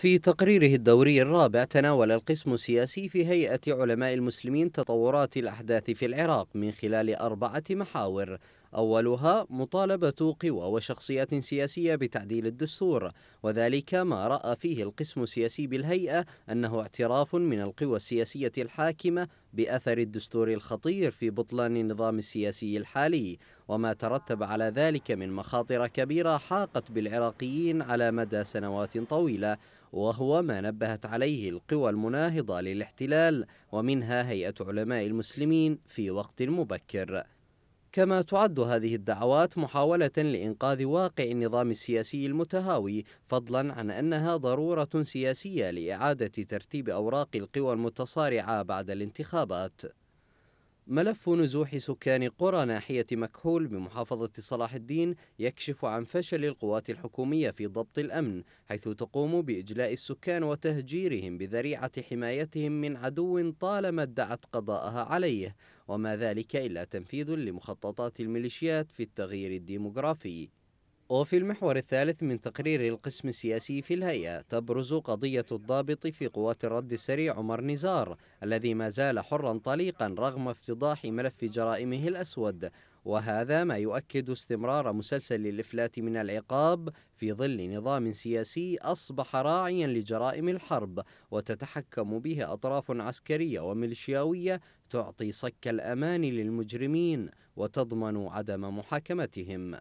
في تقريره الدوري الرابع تناول القسم السياسي في هيئة علماء المسلمين تطورات الأحداث في العراق من خلال أربعة محاور أولها مطالبة قوى وشخصيات سياسية بتعديل الدستور وذلك ما رأى فيه القسم السياسي بالهيئة أنه اعتراف من القوى السياسية الحاكمة بأثر الدستور الخطير في بطلان النظام السياسي الحالي وما ترتب على ذلك من مخاطر كبيرة حاقت بالعراقيين على مدى سنوات طويلة وهو ما نبهت عليه القوى المناهضة للاحتلال ومنها هيئة علماء المسلمين في وقت مبكر كما تعد هذه الدعوات محاولة لإنقاذ واقع النظام السياسي المتهاوي فضلا عن أنها ضرورة سياسية لإعادة ترتيب أوراق القوى المتصارعة بعد الانتخابات ملف نزوح سكان قرى ناحية مكحول بمحافظة صلاح الدين يكشف عن فشل القوات الحكومية في ضبط الأمن حيث تقوم بإجلاء السكان وتهجيرهم بذريعة حمايتهم من عدو طالما ادعت قضاءها عليه وما ذلك إلا تنفيذ لمخططات الميليشيات في التغيير الديمغرافي وفي المحور الثالث من تقرير القسم السياسي في الهيئة تبرز قضية الضابط في قوات الرد السريع عمر نزار الذي ما زال حرا طليقا رغم افتضاح ملف جرائمه الأسود وهذا ما يؤكد استمرار مسلسل الإفلات من العقاب في ظل نظام سياسي أصبح راعيا لجرائم الحرب وتتحكم به أطراف عسكرية وميليشياوية تعطي صك الأمان للمجرمين وتضمن عدم محاكمتهم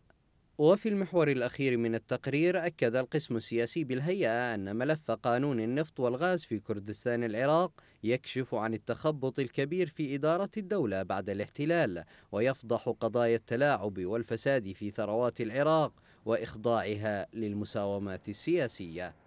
وفي المحور الأخير من التقرير أكد القسم السياسي بالهيئة أن ملف قانون النفط والغاز في كردستان العراق يكشف عن التخبط الكبير في إدارة الدولة بعد الاحتلال ويفضح قضايا التلاعب والفساد في ثروات العراق وإخضاعها للمساومات السياسية